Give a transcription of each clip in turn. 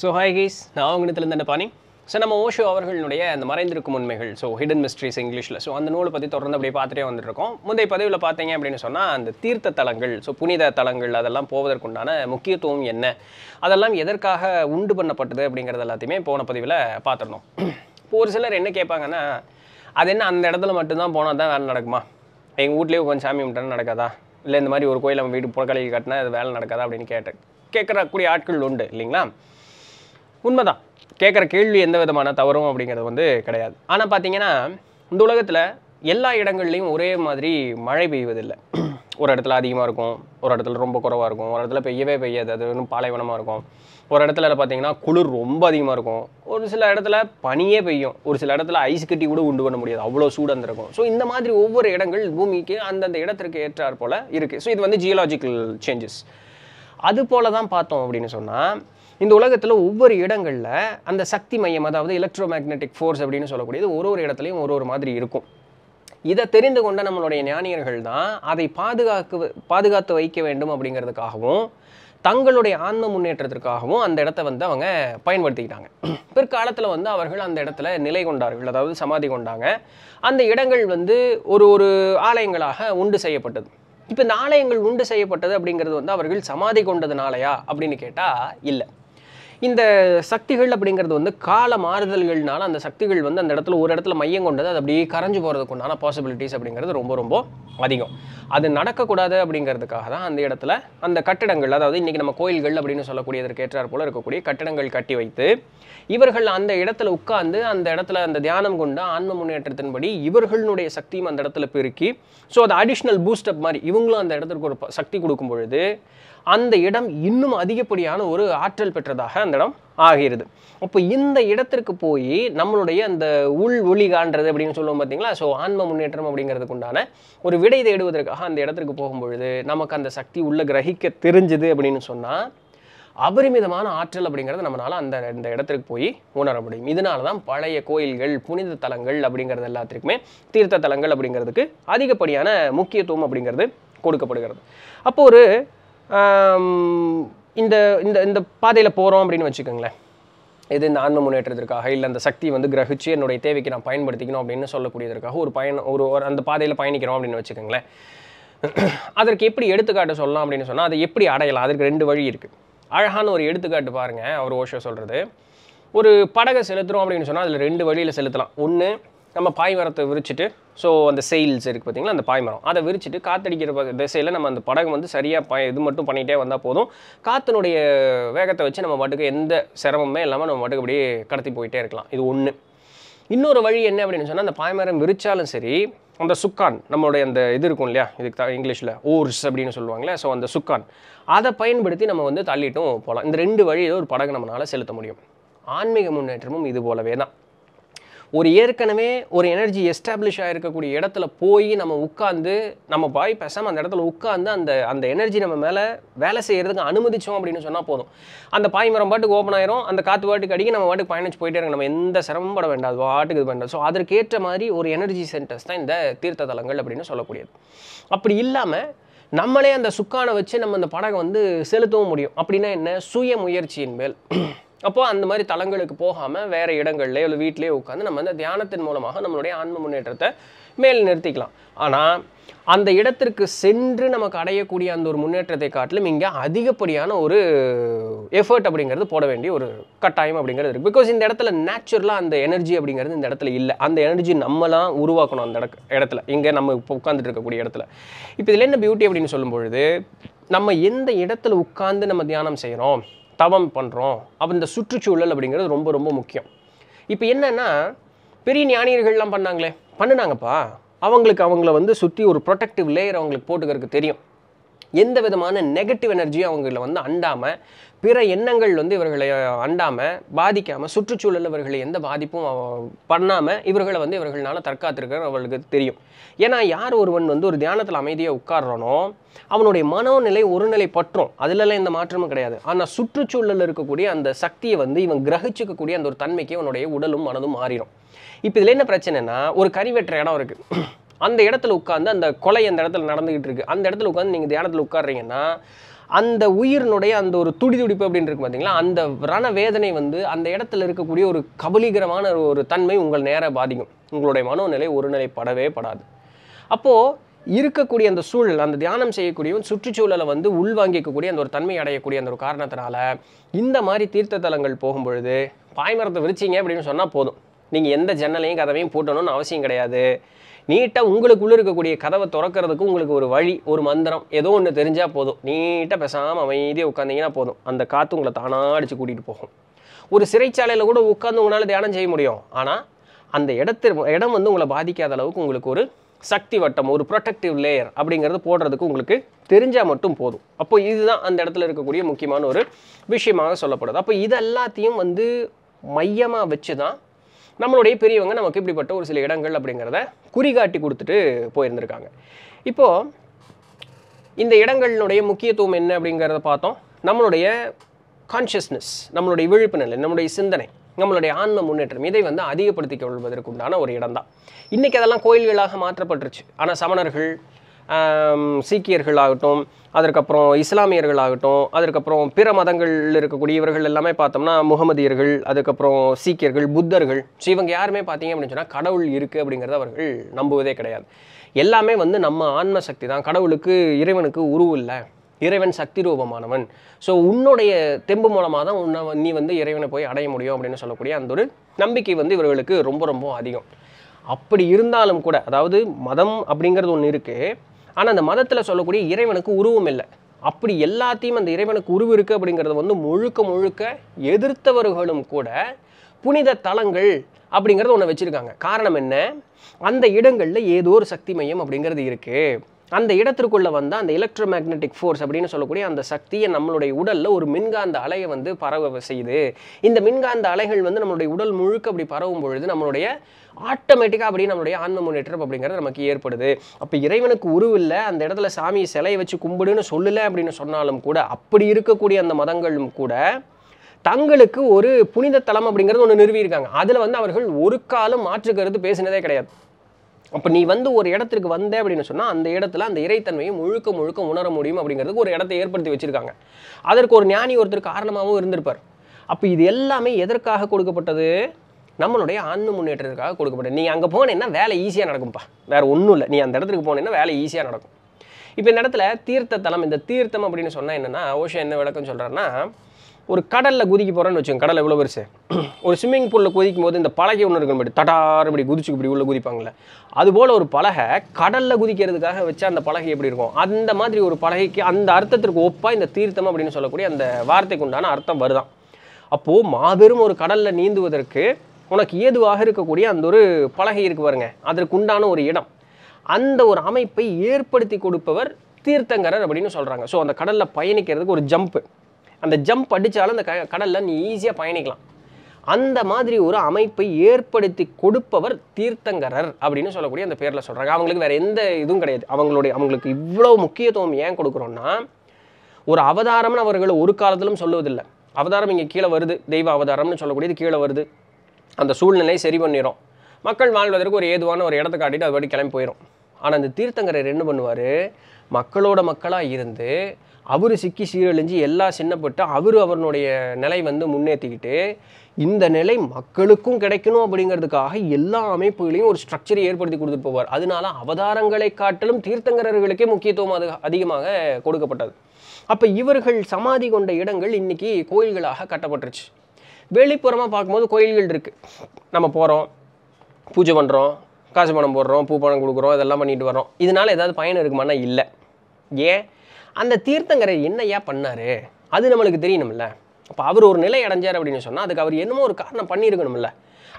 so hi keys நான் அவங்கத்திலேருந்து என்ன பாணி ஸோ நம்ம ஓஷோ அவர்களுடைய அந்த மறைந்திருக்கும் உண்மைகள் ஸோ ஹிடன் மிஸ்ட்ரிஸ் இங்கிலீஷில் ஸோ அந்த நூலை பற்றி தொடர்ந்து அப்படியே பார்த்துட்டே வந்துருக்கோம் முந்தைய பதிவில் பார்த்தீங்க அப்படின்னு சொன்னால் அந்த தீர்த்த தலங்கள் ஸோ புனித தலங்கள் அதெல்லாம் போவதற்குண்டான முக்கியத்துவம் என்ன அதெல்லாம் எதற்காக உண்டு பண்ணப்பட்டது அப்படிங்கிறது எல்லாத்தையுமே போன பதிவில் பார்த்துருந்தோம் இப்போ ஒரு சிலர் என்ன கேட்பாங்கன்னா அது என்ன அந்த இடத்துல மட்டும்தான் போனால் தான் வேலை நடக்குமா எங்கள் வீட்லேயே கொஞ்சம் சாமி கும்பிட்டா நடக்காதா இல்லை இந்த மாதிரி ஒரு கோயில் நம்ம வீட்டு புறக்கலையில் கட்டினா அது வேலை நடக்காதா அப்படின்னு கேட்ட கேட்குற கூடிய ஆட்கள் உண்டு இல்லைங்களா உண்மைதான் கேட்குற கேள்வி எந்த விதமான தவறும் அப்படிங்கிறது வந்து கிடையாது ஆனால் பார்த்தீங்கன்னா இந்த உலகத்தில் எல்லா இடங்கள்லையும் ஒரே மாதிரி மழை பெய்வதில்லை ஒரு இடத்துல அதிகமாக இருக்கும் ஒரு இடத்துல ரொம்ப குறவாக இருக்கும் ஒரு இடத்துல பெய்யவே பெய்யாது அது இன்னும் பாலைவனமாக இருக்கும் ஒரு இடத்துல பார்த்தீங்கன்னா குளிர் ரொம்ப அதிகமாக இருக்கும் ஒரு சில இடத்துல பனியே பெய்யும் ஒரு சில இடத்துல ஐஸ் கட்டி கூட உண்டு பண்ண முடியாது அவ்வளோ சூடாக இருந்திருக்கும் ஸோ இந்த மாதிரி ஒவ்வொரு இடங்கள் பூமிக்கு அந்தந்த இடத்திற்கு ஏற்றாற் போல் இருக்குது ஸோ இது வந்து ஜியலாஜிக்கல் சேஞ்சஸ் அது போல் தான் பார்த்தோம் அப்படின்னு சொன்னால் இந்த உலகத்தில் ஒவ்வொரு இடங்களில் அந்த சக்தி மையம் அதாவது எலக்ட்ரோ மேக்னெட்டிக் ஃபோர்ஸ் அப்படின்னு சொல்லக்கூடியது ஒரு ஒரு இடத்துலையும் ஒரு ஒரு மாதிரி இருக்கும் இதை தெரிந்து கொண்ட நம்மளுடைய ஞானியர்கள் தான் அதை பாதுகாக்க பாதுகாத்து வைக்க வேண்டும் அப்படிங்கிறதுக்காகவும் தங்களுடைய ஆன்ம முன்னேற்றத்திற்காகவும் அந்த இடத்த வந்து அவங்க பயன்படுத்திக்கிட்டாங்க பிற்காலத்தில் வந்து அவர்கள் அந்த இடத்துல நிலை கொண்டார்கள் அதாவது சமாதி கொண்டாங்க அந்த இடங்கள் வந்து ஒரு ஒரு ஆலயங்களாக உண்டு செய்யப்பட்டது இப்போ இந்த ஆலயங்கள் உண்டு செய்யப்பட்டது அப்படிங்கிறது வந்து அவர்கள் சமாதி கொண்டதுனாலயா அப்படின்னு கேட்டால் இல்லை இந்த சக்திகள் அப்படிங்கிறது வந்து கால மாறுதல்கள்னால அந்த சக்திகள் வந்து அந்த இடத்துல ஒரு இடத்துல மையம் கொண்டது அது அப்படியே கரைஞ்சு போகிறதுக்கு உண்டான பாசிபிலிட்டிஸ் அப்படிங்கிறது ரொம்ப ரொம்ப அதிகம் அது நடக்கக்கூடாது அப்படிங்கிறதுக்காக தான் அந்த இடத்துல அந்த கட்டிடங்கள் அதாவது இன்றைக்கி நம்ம கோயில்கள் அப்படின்னு சொல்லக்கூடியதற்கு ஏற்றார் போல் இருக்கக்கூடிய கட்டிடங்கள் கட்டி வைத்து இவர்கள் அந்த இடத்துல உட்கார்ந்து அந்த இடத்துல அந்த தியானம் கொண்டு ஆன்ம முன்னேற்றத்தின்படி இவர்களுடைய சக்தியும் அந்த இடத்துல பெருக்கி ஸோ அது அடிஷ்னல் பூஸ்டப் மாதிரி இவங்களும் அந்த இடத்துக்கு ஒரு சக்தி கொடுக்கும் பொழுது அந்த இடம் இன்னும் அதிகப்படியான ஒரு ஆற்றல் பெற்றதாக அந்த இடம் ஆகிறது அப்போ இந்த இடத்திற்கு போய் நம்மளுடைய அந்த உள் ஒளி காண்றது அப்படின்னு சொல்லுவோம் பார்த்தீங்களா ஸோ ஆன்ம முன்னேற்றம் அப்படிங்கிறதுக்கு உண்டான ஒரு விடை தேடுவதற்காக அந்த இடத்திற்கு போகும்பொழுது நமக்கு அந்த சக்தி உள்ள கிரகிக்க தெரிஞ்சுது அப்படின்னு சொன்னால் அபரிமிதமான ஆற்றல் அப்படிங்கிறத நம்மளால் அந்த இந்த இடத்திற்கு போய் உணர முடியும் இதனால தான் பழைய கோயில்கள் புனித தலங்கள் அப்படிங்கிறது எல்லாத்துக்குமே தீர்த்த தலங்கள் அப்படிங்கிறதுக்கு அதிகப்படியான முக்கியத்துவம் அப்படிங்கிறது கொடுக்கப்படுகிறது அப்போ ஒரு இந்த இந்த இந்த பாதையில் போகிறோம் அப்படின்னு வச்சுக்கோங்களேன் இது இந்த ஆன்ம முன்னேற்றத்திற்காக இல்லை அந்த சக்தி வந்து கிரகிச்சு என்னுடைய தேவைக்கு நான் பயன்படுத்திக்கணும் அப்படின்னு சொல்லக்கூடியதற்காக ஒரு பயணம் ஒரு அந்த பாதையில் பயணிக்கிறோம் அப்படின்னு வச்சுக்கோங்களேன் அதற்கு எப்படி எடுத்துக்காட்டு சொல்லலாம் அப்படின்னு சொன்னால் அதை எப்படி அடையலாம் அதற்கு ரெண்டு வழி இருக்குது அழகான ஒரு எடுத்துக்காட்டு பாருங்கள் அவர் ஓஷோ சொல்கிறது ஒரு படகை செலுத்துகிறோம் அப்படின்னு சொன்னால் அதில் ரெண்டு வழியில் செலுத்தலாம் ஒன்று நம்ம பாய்மரத்தை விரிச்சிட்டு ஸோ அந்த செயில்ஸ் இருக்குது பார்த்தீங்களா அந்த பாய்மரம் அதை விரிச்சிட்டு காத்தடிக்கிற திசையில் நம்ம அந்த படகு வந்து சரியாக பாய் இது மட்டும் பண்ணிகிட்டே வந்தால் போதும் காற்றினுடைய வேகத்தை வச்சு நம்ம பாட்டுக்கு எந்த சிரமமே இல்லாமல் நம்ம பாட்டுக்கு அப்படியே கடத்தி போயிட்டே இருக்கலாம் இது ஒன்று இன்னொரு வழி என்ன அப்படின்னு சொன்னால் அந்த பாய்மரம் விரித்தாலும் சரி அந்த சுக்கான் நம்மளுடைய அந்த இது இருக்கும் இல்லையா இதுக்கு தான் இங்கிலீஷில் ஓர்ஸ் அப்படின்னு சொல்லுவாங்களே ஸோ அந்த சுக்கான் அதை பயன்படுத்தி நம்ம வந்து தள்ளிட்டும் போகலாம் இந்த ரெண்டு வழியில் ஒரு படகு நம்மளால் செலுத்த முடியும் ஆன்மீக முன்னேற்றமும் இது போலவே தான் ஒரு ஏற்கனவே ஒரு எனர்ஜி எஸ்டாப்ளிஷ் ஆகிருக்கக்கூடிய இடத்துல போய் நம்ம உட்காந்து நம்ம பாய் பேசாமல் அந்த இடத்துல உட்காந்து அந்த அந்த எனர்ஜி நம்ம மேலே வேலை செய்கிறதுக்கு அனுமதித்தோம் அப்படின்னு சொன்னால் போதும் அந்த பாய் மரம் பாட்டுக்கு ஓப்பன் ஆயிரும் அந்த காற்று பாட்டுக்கு அடிக்க நம்ம பாட்டுக்கு பயணிச்சு போயிட்டே இருங்க நம்ம எந்த சிரமம் பட வேண்டாம் அது இது வேண்டாம் ஸோ அதற்கேற்ற மாதிரி ஒரு எனர்ஜி சென்டர்ஸ் தான் இந்த தீர்த்த தலங்கள் அப்படின்னு சொல்லக்கூடியது அப்படி இல்லாமல் நம்மளே அந்த சுக்கானை வச்சு நம்ம அந்த படகை வந்து செலுத்தவும் முடியும் அப்படின்னா என்ன சுய முயற்சியின் மேல் அப்போது அந்த மாதிரி தளங்களுக்கு போகாமல் வேறு இடங்கள்லையோ இல்லை வீட்டிலேயே உட்காந்து நம்ம அந்த தியானத்தின் மூலமாக நம்மளுடைய ஆன்ம முன்னேற்றத்தை மேல் நிறுத்திக்கலாம் ஆனால் அந்த இடத்திற்கு சென்று நமக்கு அடையக்கூடிய அந்த ஒரு முன்னேற்றத்தை காட்டிலும் இங்கே அதிகப்படியான ஒரு எஃபர்ட் அப்படிங்கிறது போட வேண்டிய ஒரு கட்டாயம் அப்படிங்கிறது இருக்குது பிகாஸ் இந்த இடத்துல நேச்சுரலாக அந்த எனர்ஜி அப்படிங்கிறது இந்த இடத்துல இல்லை அந்த எனர்ஜி நம்மளாம் உருவாக்கணும் அந்த இடத்துல இங்கே நம்ம இப்போ உட்காந்துட்டு இருக்கக்கூடிய இடத்துல இப்போ இதில் என்ன பியூட்டி அப்படின்னு சொல்லும்பொழுது நம்ம எந்த இடத்துல உட்காந்து நம்ம தியானம் செய்கிறோம் தவம் பண்ணுறோம் அப்போ இந்த சுற்றுச்சூழல் அப்படிங்கிறது ரொம்ப ரொம்ப முக்கியம் இப்போ என்னென்னா பெரிய ஞானியர்கள்லாம் பண்ணாங்களே பண்ணினாங்கப்பா அவங்களுக்கு அவங்கள வந்து சுற்றி ஒரு ப்ரொடெக்டிவ் லேயர் அவங்களுக்கு போட்டுக்கிறதுக்கு தெரியும் எந்த விதமான நெகட்டிவ் எனர்ஜியும் அவங்களை வந்து அண்டாமல் பிற எண்ணங்கள் வந்து இவர்களை அண்டாமல் பாதிக்காமல் சுற்றுச்சூழல் இவர்களை எந்த பாதிப்பும் பண்ணாமல் இவர்களை வந்து இவர்களால் தற்காத்திருக்கிற அவர்களுக்கு தெரியும் ஏன்னா யார் ஒருவன் வந்து ஒரு தியானத்தில் அமைதியாக உட்கார்றானோ அவனுடைய மனோநிலை ஒருநிலை பற்றும் அதிலெல்லாம் எந்த மாற்றமும் கிடையாது ஆனால் சுற்றுச்சூழலில் இருக்கக்கூடிய அந்த சக்தியை வந்து இவன் கிரகிச்சிக்கக்கூடிய அந்த ஒரு தன்மைக்கு அவனுடைய உடலும் மனதும் மாறிடும் இப்போ இதில் என்ன பிரச்சனைனா ஒரு கறி வெட்டுற இடம் இருக்குது அந்த இடத்துல உட்காந்து அந்த கொலை அந்த இடத்துல நடந்துக்கிட்டு இருக்கு அந்த இடத்துல உட்காந்து நீங்கள் தியானத்தில் உட்காடுறீங்கன்னா அந்த உயிரினுடைய அந்த ஒரு துடி துடிப்பு அப்படின்னு இருக்கு பார்த்தீங்களா அந்த ரண வேதனை வந்து அந்த இடத்துல இருக்கக்கூடிய ஒரு கபலீகரமான ஒரு தன்மை உங்கள் நேர பாதிக்கும் உங்களுடைய மனோநிலை படவே படாது அப்போது இருக்கக்கூடிய அந்த சூழல் அந்த தியானம் செய்யக்கூடிய சுற்றுச்சூழலை வந்து உள்வாங்கிக்கக்கூடிய அந்த ஒரு தன்மை அடையக்கூடிய அந்த ஒரு காரணத்தினால இந்த மாதிரி தீர்த்த தலங்கள் போகும்பொழுது பாய்மரத்தை விரிச்சிங்க அப்படின்னு சொன்னால் போதும் நீங்கள் எந்த ஜன்னலையும் கதவையும் பூட்டணும்னு அவசியம் கிடையாது நீட்டாக உங்களுக்குள்ளே இருக்கக்கூடிய கதவை திறக்கிறதுக்கு உங்களுக்கு ஒரு வழி ஒரு மந்திரம் ஏதோ ஒன்று தெரிஞ்சால் போதும் நீட்டாக பேசாமல் அமைதியாக உட்காந்திங்கன்னா போதும் அந்த காற்று உங்களை தானாக அடித்து கூட்டிகிட்டு போகும் ஒரு சிறைச்சாலையில் கூட உட்காந்து உங்களால் தியானம் செய்ய முடியும் ஆனால் அந்த இடத்து இடம் வந்து உங்களை பாதிக்காத அளவுக்கு உங்களுக்கு ஒரு சக்தி வட்டம் ஒரு ப்ரொடெக்டிவ் லேயர் அப்படிங்கிறது போடுறதுக்கு உங்களுக்கு தெரிஞ்சால் மட்டும் போதும் அப்போ இதுதான் அந்த இடத்துல இருக்கக்கூடிய முக்கியமான ஒரு விஷயமாக சொல்லப்படுது அப்போ இது எல்லாத்தையும் வந்து மையமாக வச்சு தான் நம்மளுடைய பெரியவங்க நமக்கு இப்படிப்பட்ட ஒரு சில இடங்கள் அப்படிங்கிறத குறிகாட்டி கொடுத்துட்டு போயிருந்திருக்காங்க இப்போது இந்த இடங்களினுடைய முக்கியத்துவம் என்ன அப்படிங்கிறத பார்த்தோம் நம்மளுடைய கான்ஷியஸ்னஸ் நம்மளுடைய விழிப்பு நிலை நம்மளுடைய சிந்தனை நம்மளுடைய ஆன்ம முன்னேற்றம் இதை வந்து அதிகப்படுத்திக் கொள்வதற்குண்டான ஒரு இடம் தான் இன்றைக்கி அதெல்லாம் கோயில்களாக மாற்றப்பட்டுருச்சு ஆனால் சமணர்கள் சீக்கியர்களாகட்டும் அதற்கப்புறம் இஸ்லாமியர்களாகட்டும் அதற்கப்புறம் பிற மதங்களில் இருக்கக்கூடிய இவர்கள் எல்லாமே பார்த்தோம்னா முகமதியர்கள் அதுக்கப்புறம் சீக்கியர்கள் புத்தர்கள் ஸோ இவங்க யாருமே பார்த்தீங்க அப்படின்னு சொன்னால் கடவுள் இருக்குது அப்படிங்கிறத அவர்கள் நம்புவதே கிடையாது எல்லாமே வந்து நம்ம ஆன்ம சக்தி தான் கடவுளுக்கு இறைவனுக்கு உருவு இல்லை இறைவன் சக்தி ரூபமானவன் ஸோ உன்னுடைய தெம்பு மூலமாக தான் உன்னை நீ வந்து இறைவனை போய் அடைய முடியும் அப்படின்னு சொல்லக்கூடிய அந்த ஒரு நம்பிக்கை வந்து இவர்களுக்கு ரொம்ப ரொம்ப அதிகம் அப்படி இருந்தாலும் கூட அதாவது மதம் அப்படிங்கிறது ஒன்று இருக்குது ஆனால் அந்த மதத்தில் சொல்லக்கூடிய இறைவனுக்கு உருவம் இல்லை அப்படி எல்லாத்தையும் அந்த இறைவனுக்கு உருவு இருக்குது அப்படிங்கிறத வந்து முழுக்க முழுக்க எதிர்த்தவர்களும் கூட புனித தலங்கள் அப்படிங்கிறத ஒன்று வச்சுருக்காங்க காரணம் என்ன அந்த இடங்களில் ஏதோ ஒரு சக்தி மையம் அப்படிங்கிறது இருக்குது அந்த இடத்திற்குள்ளே வந்து அந்த எலக்ட்ரோ மேக்னெட்டிக் ஃபோர்ஸ் அப்படின்னு சொல்லக்கூடிய அந்த சக்தியை நம்மளுடைய உடலில் ஒரு மின்காந்த அலையை வந்து பரவ செய்யுது இந்த மின்காந்த அலைகள் வந்து நம்மளுடைய உடல் முழுக்க அப்படி பரவும் பொழுது நம்மளுடைய ஆட்டோமேட்டிக்காக அப்படி நம்மளுடைய ஆன்ம முன்னேற்றம் அப்படிங்கிறது நமக்கு ஏற்படுது அப்போ இறைவனுக்கு உருவில்லை அந்த இடத்துல சாமி சிலையை வச்சு கும்பிடுன்னு சொல்லலை அப்படின்னு சொன்னாலும் கூட அப்படி இருக்கக்கூடிய அந்த மதங்களும் கூட தங்களுக்கு ஒரு புனித தலம் அப்படிங்கிறது ஒன்று நிறுவியிருக்காங்க அதில் வந்து அவர்கள் ஒரு காலம் மாற்று கருத்து பேசினதே கிடையாது அப்போ நீ வந்து ஒரு இடத்திற்கு வந்த அப்படின்னு சொன்னால் அந்த இடத்துல அந்த இறைத்தன்மையை முழுக்க முழுக்க உணர முடியும் அப்படிங்கிறதுக்கு ஒரு இடத்தை ஏற்படுத்தி வச்சுருக்காங்க அதற்கு ஒரு ஞானி ஒருத்தர் காரணமாகவும் இருந்திருப்பார் அப்போ இது எல்லாமே எதற்காக கொடுக்கப்பட்டது நம்மளுடைய ஆன்ம முன்னேற்றத்துக்காக கொடுக்கப்பட்டது நீ அங்கே போனேன்னா வேலை ஈஸியாக நடக்கும்ப்பா வேறு ஒன்றும் இல்லை நீ அந்த இடத்துக்கு போனேன்னா வேலை ஈஸியாக நடக்கும் இப்போ இந்த இடத்துல தீர்த்த தலம் இந்த தீர்த்தம் அப்படின்னு சொன்னால் என்னென்னா ஓஷோ என்ன விளக்கம் சொல்கிறாருன்னா ஒரு கடலில் குதிக்க போகிறேன்னு வச்சுக்கோங்க கடலை எவ்வளோ பெருசு ஒரு ஸ்விம்மிங் பூலில் குதிக்கும் போது இந்த பலகை ஒன்று இருக்கும் மாதிரி தட்டார் இப்படி குதிச்சு இப்படி உள்ளே குதிப்பாங்களே அதுபோல் ஒரு பலகை கடலில் குதிக்கிறதுக்காக வச்சா அந்த பலகை எப்படி இருக்கும் அந்த மாதிரி ஒரு பலகைக்கு அந்த அர்த்தத்திற்கு ஒப்பாக இந்த தீர்த்தம் அப்படின்னு சொல்லக்கூடிய அந்த வார்த்தைக்கு உண்டான அர்த்தம் வருதான் அப்போது மாபெரும் ஒரு கடலில் நீந்துவதற்கு உனக்கு ஏதுவாக இருக்கக்கூடிய அந்த ஒரு பலகை இருக்கு பாருங்க அதற்குண்டான ஒரு இடம் அந்த ஒரு அமைப்பை ஏற்படுத்தி கொடுப்பவர் தீர்த்தங்கரர் அப்படின்னு சொல்கிறாங்க ஸோ அந்த கடலில் பயணிக்கிறதுக்கு ஒரு ஜம்ப்பு அந்த ஜம்ப் அடித்தாலும் அந்த க கடலில் நீ ஈஸியாக பயணிக்கலாம் அந்த மாதிரி ஒரு அமைப்பை ஏற்படுத்தி கொடுப்பவர் தீர்த்தங்கரர் அப்படின்னு சொல்லக்கூடிய அந்த பேரில் சொல்கிறாங்க அவங்களுக்கு வேறு எந்த இதுவும் கிடையாது அவங்களுடைய அவங்களுக்கு இவ்வளோ முக்கியத்துவம் ஏன் கொடுக்குறோன்னா ஒரு அவதாரம்னு அவர்கள் ஒரு காலத்திலும் சொல்லுவதில்லை அவதாரம் இங்கே கீழே வருது தெய்வ அவதாரம்னு சொல்லக்கூடியது கீழே வருது அந்த சூழ்நிலையை சரி பண்ணிடும் மக்கள் வாழ்வதற்கு ஒரு ஏதுவான ஒரு இடத்த காட்டிட்டு அதுபடி கிளம்பி போயிடும் ஆனால் அந்த தீர்த்தங்கரர் என்ன பண்ணுவார் மக்களோட மக்களாக இருந்து அவர் சிக்கி சீரழிஞ்சு எல்லாம் சின்னப்பட்டு அவர் அவனுடைய நிலை வந்து முன்னேற்றிக்கிட்டு இந்த நிலை மக்களுக்கும் கிடைக்கணும் அப்படிங்கிறதுக்காக எல்லா அமைப்புகளையும் ஒரு ஸ்ட்ரக்சரை ஏற்படுத்தி கொடுத்துட்டு போவார் அதனால அவதாரங்களை காட்டிலும் தீர்த்தங்கரர்களுக்கே முக்கியத்துவம் அது அதிகமாக கொடுக்கப்பட்டது அப்போ இவர்கள் சமாதி கொண்ட இடங்கள் இன்றைக்கி கோயில்களாக கட்டப்பட்டுருச்சு வெளிப்புறமாக பார்க்கும்போது கோயில்கள் இருக்குது நம்ம போகிறோம் பூஜை பண்ணுறோம் காசு பணம் போடுறோம் பூ பணம் கொடுக்குறோம் இதெல்லாம் பண்ணிட்டு வரோம் இதனால் ஏதாவது பயன் இருக்குமானா இல்லை ஏன் அந்த தீர்த்தங்கரை என்னையா பண்ணார் அது நம்மளுக்கு தெரியணும்ல அப்போ அவர் ஒரு நிலை அடைஞ்சார் அப்படின்னு சொன்னால் அதுக்கு அவர் என்னமோ ஒரு காரணம் பண்ணியிருக்கணும்ல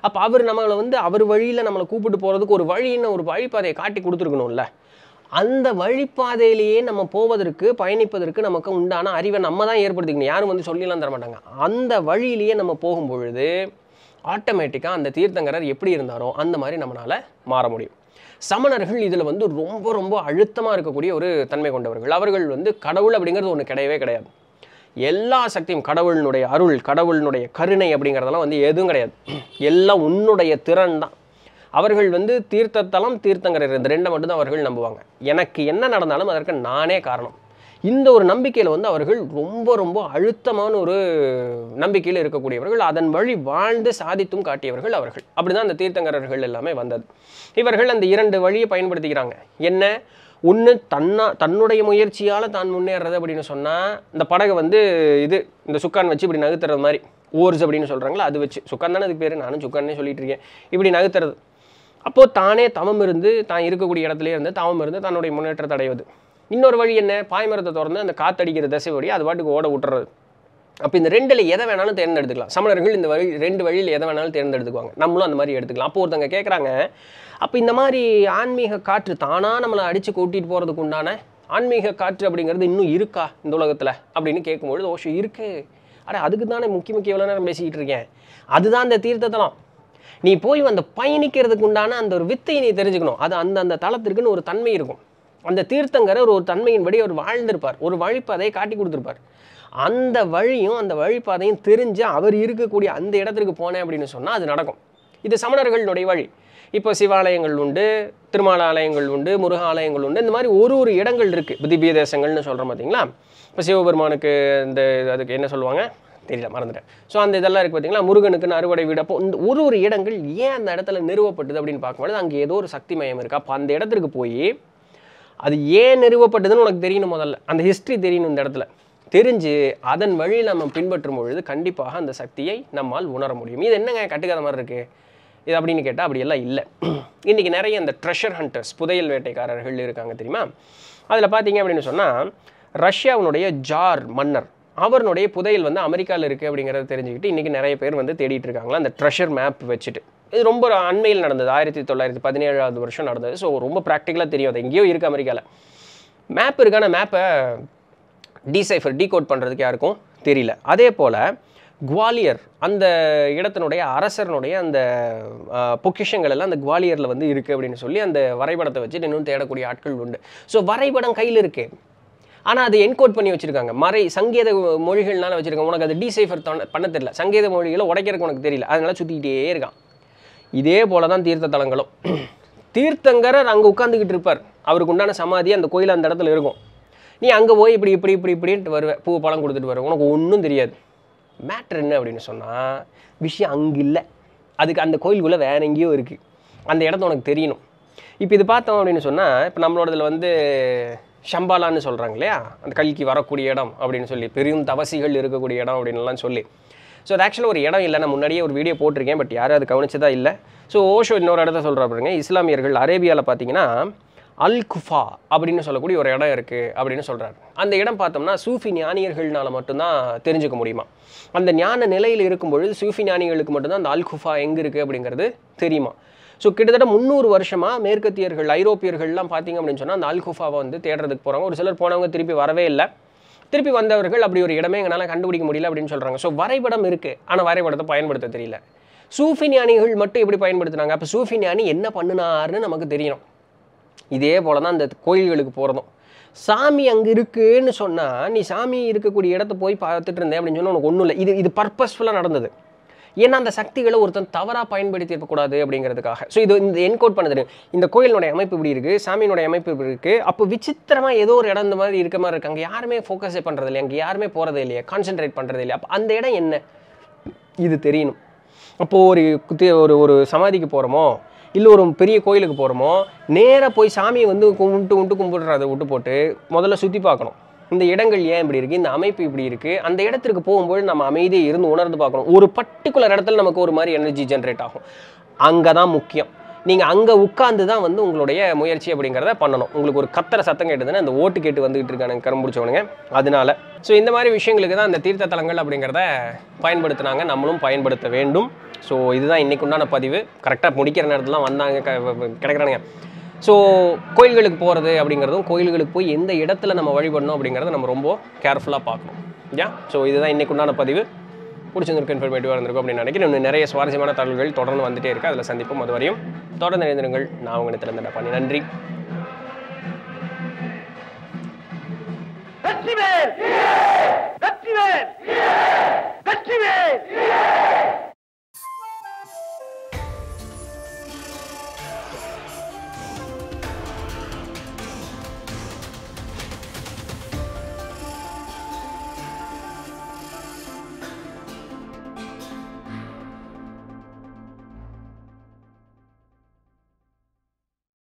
அப்போ அவர் நம்மளை வந்து அவர் வழியில் நம்மளை கூப்பிட்டு போகிறதுக்கு ஒரு வழின்னு ஒரு வழிபாதையை காட்டி கொடுத்துருக்கணும்ல அந்த வழிப்பாதையிலேயே நம்ம போவதற்கு பயணிப்பதற்கு நமக்கு உண்டான அறிவை நம்ம தான் ஏற்படுத்திக்கணும் யாரும் வந்து சொல்லிலாம் தர மாட்டாங்க அந்த வழியிலேயே நம்ம போகும் பொழுது ஆட்டோமேட்டிக்காக அந்த தீர்த்தங்கரர் எப்படி இருந்தாரோ அந்த மாதிரி நம்மளால் மாற முடியும் சமணர்கள் இதில் வந்து ரொம்ப ரொம்ப அழுத்தமாக இருக்கக்கூடிய ஒரு தன்மை கொண்டவர்கள் அவர்கள் வந்து கடவுள் அப்படிங்கிறது ஒன்று கிடையவே கிடையாது எல்லா சக்தியும் கடவுளினுடைய அருள் கடவுளினுடைய கருணை அப்படிங்கிறதெல்லாம் வந்து எதுவும் கிடையாது எல்லாம் உன்னுடைய திறன் தான் அவர்கள் வந்து தீர்த்தத்தலம் தீர்த்தங்கிற இந்த ரெண்டை மட்டும்தான் அவர்கள் நம்புவாங்க எனக்கு என்ன நடந்தாலும் அதற்கு நானே காரணம் இந்த ஒரு நம்பிக்கையில் வந்து அவர்கள் ரொம்ப ரொம்ப அழுத்தமான ஒரு நம்பிக்கையில் இருக்கக்கூடியவர்கள் அதன் வழி வாழ்ந்து சாதித்தும் காட்டியவர்கள் அவர்கள் அப்படிதான் அந்த தீர்த்தங்கரர்கள் எல்லாமே வந்தது இவர்கள் அந்த இரண்டு வழியை பயன்படுத்திக்கிறாங்க என்ன ஒன்று தன்னா தன்னுடைய முயற்சியால் தான் முன்னேறது அப்படின்னு சொன்னால் இந்த படகு வந்து இது இந்த சுக்கான் வச்சு இப்படி நகுத்துறது மாதிரி ஓர்ஸ் அப்படின்னு சொல்கிறாங்களா அது வச்சு சுக்கான் தானே அதுக்கு பேர் நானும் சுக்கானே சொல்லிட்டு இருக்கேன் இப்படி நகுத்துறது அப்போது தானே தவம் இருந்து தான் இருக்கக்கூடிய இடத்துல இருந்து தவம் இருந்து தன்னுடைய முன்னேற்றத்தை அடைவது இன்னொரு வழி என்ன பாய்மரத்தை திறந்து அந்த காத்தடிக்கிற திசை வழி அது பாட்டுக்கு ஓட விட்டுறது அப்போ இந்த ரெண்டில் எதை வேணாலும் தேர்ந்தெடுத்துக்கலாம் சமணர்கள் இந்த வழி ரெண்டு வழியில் எதை வேணாலும் தேர்ந்தெடுத்துக்குவாங்க நம்மளும் அந்த மாதிரி எடுத்துக்கலாம் அப்போ ஒருத்தங்க கேட்குறாங்க அப்போ இந்த மாதிரி ஆன்மீக காற்று தானாக நம்மளை அடித்து கூட்டிகிட்டு போகிறதுக்கு உண்டான ஆன்மீக காற்று அப்படிங்கிறது இன்னும் இருக்கா இந்த உலகத்தில் அப்படின்னு கேட்கும்பொழுது ஓஷோ இருக்குது அட அதுக்கு தானே முக்கிய முக்கிய எவ்வளோ நேரம் பேசிக்கிட்டு இருக்கேன் அதுதான் அந்த தீர்த்தத்தலம் நீ போய் அந்த பயணிக்கிறதுக்கு உண்டான அந்த ஒரு வித்தை நீ தெரிஞ்சுக்கணும் அது அந்த அந்த தளத்திற்குன்னு ஒரு தன்மை இருக்கும் அந்த தீர்த்தங்கரை ஒரு ஒரு தன்மையின்படி அவர் வாழ்ந்திருப்பார் ஒரு வழிப்பாதையை காட்டி கொடுத்துருப்பார் அந்த வழியும் அந்த வழிப்பாதையும் தெரிஞ்சு அவர் இருக்கக்கூடிய அந்த இடத்திற்கு போனேன் அப்படின்னு சொன்னால் அது நடக்கும் இது சமணர்களினுடைய வழி இப்போ சிவாலயங்கள் உண்டு திருமாலாலயங்கள் உண்டு முருகாலயங்கள் உண்டு இந்த மாதிரி ஒரு ஒரு இடங்கள் இருக்குது புத்திபிய தேசங்கள்னு சொல்கிறோம் பார்த்தீங்களா இப்போ சிவபெருமானுக்கு இந்த அதுக்கு என்ன சொல்லுவாங்க தெரியல மறந்துட்டேன் ஸோ அந்த இதெல்லாம் இருக்குது பார்த்தீங்களா முருகனுக்குன்னு அறுவடை வீடப்போ இந்த ஒரு ஒரு இடங்கள் ஏன் அந்த இடத்துல நிறுவப்பட்டது அப்படின்னு பார்க்கும்போது அங்கே ஏதோ ஒரு சக்தி மையம் இருக்குது அப்போ அந்த இடத்துக்கு போய் அது ஏன் நிறுவப்பட்டதுன்னு உனக்கு தெரியணும் முதல்ல அந்த ஹிஸ்ட்ரி தெரியணும் இந்த இடத்துல தெரிஞ்சு அதன் வழியில் நம்ம பின்பற்றும் பொழுது கண்டிப்பாக அந்த சக்தியை நம்மால் உணர முடியும் இது என்னங்க கட்டுக்காத மாதிரி இருக்குது இது அப்படின்னு கேட்டால் அப்படியெல்லாம் இல்லை இன்றைக்கி நிறைய அந்த ட்ரெஷர் ஹண்டர்ஸ் புதையல் வேட்டைக்காரர்கள் இருக்காங்க தெரியுமா அதில் பார்த்தீங்க அப்படின்னு சொன்னால் ரஷ்யாவினுடைய ஜார் மன்னர் அவருடைய புதையல் வந்து அமெரிக்காவில் இருக்குது அப்படிங்கிறத தெரிஞ்சுக்கிட்டு இன்றைக்கி நிறைய பேர் வந்து தேடிட்டு இருக்காங்களா அந்த ட்ரெஷர் மேப் வச்சுட்டு இது ரொம்ப அண்மையில் நடந்தது ஆயிரத்தி தொள்ளாயிரத்தி பதினேழாவது வருஷம் நடந்தது ஸோ ரொம்ப ப்ராக்டிக்கலாக தெரியும் அது எங்கேயோ இருக்குது அமெரிக்காவில் மேப் இருக்கான மேப்பை டீசைஃபர் டீகோட் பண்ணுறதுக்கு யாருக்கும் தெரியல அதே போல் குவாலியர் அந்த இடத்தினுடைய அரசரனுடைய அந்த பொக்கிஷங்கள் எல்லாம் அந்த குவாலியரில் வந்து இருக்குது அப்படின்னு சொல்லி அந்த வரைபடத்தை வச்சு இன்னும் தேடக்கூடிய ஆட்கள் உண்டு ஸோ வரைபடம் கையில் இருக்குது ஆனால் அது என்கோட் பண்ணி வச்சுருக்காங்க மறை சங்கீத மொழிகள்னால வச்சுருக்காங்க உனக்கு அது டீசைஃபர் பண்ண தெரியல சங்கீத மொழிகளை உடைக்கிறதுக்கு உனக்கு தெரியல அதனால் சுற்றிக்கிட்டே இருக்கான் இதே போல தான் தீர்த்த தலங்களும் தீர்த்தங்கரர் அங்கே உட்காந்துக்கிட்டு இருப்பார் அவருக்கு உண்டான சமாதி அந்த கோயில் அந்த இடத்துல இருக்கும் நீ அங்கே போய் இப்படி இப்படி இப்படி இப்படின்ட்டு வருவேன் பூ பழம் கொடுத்துட்டு வருவேன் உனக்கு ஒன்றும் தெரியாது மேட்ரு என்ன அப்படின்னு சொன்னால் விஷயம் அங்கே இல்லை அதுக்கு அந்த கோயிலுக்குள்ளே வேற எங்கேயோ இருக்குது அந்த இடத்த உனக்கு தெரியணும் இப்போ இது பார்த்தோம் அப்படின்னு சொன்னால் இப்போ நம்மளோடதில் வந்து ஷம்பாலான்னு சொல்கிறாங்க இல்லையா அந்த கல்கி வரக்கூடிய இடம் அப்படின்னு சொல்லி பெரும் தவசிகள் இருக்கக்கூடிய இடம் அப்படின்லாம் சொல்லி ஸோ அது ஆக்சுவலாக ஒரு இடம் இல்லை நான் முன்னாடியே ஒரு வீடியோ போட்டிருக்கேன் பட் யாரும் அது கவனிச்சதா இல்லை ஸோ ஓஷோ இன்னொரு இடத்த சொல்கிற பாருங்க இஸ்லாமியர்கள் அரேபியாவில் பார்த்தீங்கன்னா அல் குஃபா அப்படின்னு சொல்லக்கூடிய ஒரு இடம் இருக்குது அப்படின்னு சொல்கிறாரு அந்த இடம் பார்த்தோம்னா சூஃபி ஞானியர்கள்னால் மட்டும்தான் தெரிஞ்சுக்க முடியுமா அந்த ஞான நிலையில் இருக்கும்பொழுது சூஃபி ஞானிகளுக்கு மட்டும்தான் அந்த அல் குஃபா எங்கே இருக்குது அப்படிங்கிறது தெரியுமா ஸோ கிட்டத்தட்ட முந்நூறு வருஷமாக மேற்கத்தியர்கள் ஐரோப்பியர்கள்லாம் பார்த்தீங்க அப்படின்னு சொன்னால் அந்த அல் குஃபாவை வந்து தேடுறதுக்கு போகிறாங்க ஒரு சிலர் போனவங்க திருப்பி வரவே இல்லை திருப்பி வந்தவர்கள் அப்படி ஒரு இடமே எங்களால் கண்டுபிடிக்க முடியல அப்படின்னு சொல்கிறாங்க ஸோ வரைபடம் இருக்குது ஆனால் வரைபடத்தை பயன்படுத்த தெரியல சூஃபி ஞானிகள் மட்டும் எப்படி பயன்படுத்தினாங்க அப்போ சூஃபி ஞானி என்ன பண்ணினார்னு நமக்கு தெரியணும் இதே போல் தான் அந்த கோயில்களுக்கு போகிறதும் சாமி அங்கே இருக்குன்னு சொன்னால் நீ சாமி இருக்கக்கூடிய இடத்த போய் பார்த்துட்டு இருந்தேன் அப்படின்னு சொன்னால் உனக்கு ஒன்றும் இல்லை இது இது பர்பஸ்ஃபுல்லாக நடந்தது ஏன்னா அந்த சக்திகளை ஒருத்தன் தவறாக பயன்படுத்தி இருக்கக்கூடாது அப்படிங்கிறதுக்காக ஸோ இது இந்த என்கோட் பண்ணுது இந்த கோயிலுடைய அமைப்பு இப்படி இருக்குது சாமியினுடைய அமைப்பு இப்படி இருக்குது அப்போ விசித்திரமாக ஏதோ ஒரு இடம் இந்த மாதிரி இருக்க மாதிரி அங்கே யாருமே ஃபோக்கஸே பண்ணுறது இல்லையா அங்கே யாருமே போகிறது இல்லையா கான்சென்ட்ரேட் பண்ணுறது இல்லையா அப்போ அந்த இடம் என்ன இது தெரியணும் அப்போது ஒரு குத்தி ஒரு ஒரு சமாதிக்கு போகிறோமோ இல்லை ஒரு பெரிய கோயிலுக்கு போகிறோமோ நேராக போய் சாமியை வந்து கும்பிட்டு உண்டு கும்பிடுறத விட்டு போட்டு முதல்ல சுற்றி பார்க்கணும் இந்த இடங்கள் ஏன் இப்படி இருக்குது இந்த அமைப்பு இப்படி இருக்குது அந்த இடத்திற்கு போகும்போது நம்ம அமைதியை இருந்து உணர்ந்து பார்க்கணும் ஒரு பர்டிகுலர் இடத்துல நமக்கு ஒரு மாதிரி எனர்ஜி ஜென்ரேட் ஆகும் அங்கே தான் முக்கியம் நீங்கள் அங்கே உட்காந்து தான் வந்து உங்களுடைய முயற்சி அப்படிங்கிறத பண்ணணும் உங்களுக்கு ஒரு கத்திர சத்தம் கேட்டதுன்னா அந்த ஓட்டு கேட்டு வந்துகிட்டு இருக்கானுங்க கரும்பிடிச்சவனுங்க அதனால ஸோ இந்த மாதிரி விஷயங்களுக்கு தான் இந்த தீர்த்த தலங்கள் அப்படிங்கிறத பயன்படுத்தினாங்க நம்மளும் பயன்படுத்த வேண்டும் ஸோ இதுதான் இன்றைக்கு உண்டான பதிவு கரெக்டாக முடிக்கிற நேரத்துலாம் வந்தாங்க க கிடைக்கிறானுங்க ஸோ கோயில்களுக்கு போகிறது அப்படிங்கிறதும் கோயில்களுக்கு போய் எந்த இடத்துல நம்ம வழிபடணும் அப்படிங்கிறத நம்ம ரொம்ப கேர்ஃபுல்லாக பார்க்கணும் ஏன் ஸோ இதுதான் இன்றைக்கு உண்டான பதிவு பிடிச்சிருந்திருக்கு இன்ஃபர்மேட்டிவாக இருந்திருக்கும் அப்படின்னு நினைக்கிறேன் இன்னும் நிறைய சுவாரஸ்யமான தகவல்கள் தொடர்ந்து வந்துகிட்டே இருக்குது அதில் சந்திப்போம் அது வரையும் தொடர்ந்து இணைந்திருங்கள் நான் உங்களை திறந்த பண்ணி நன்றி வெற்றிவேல்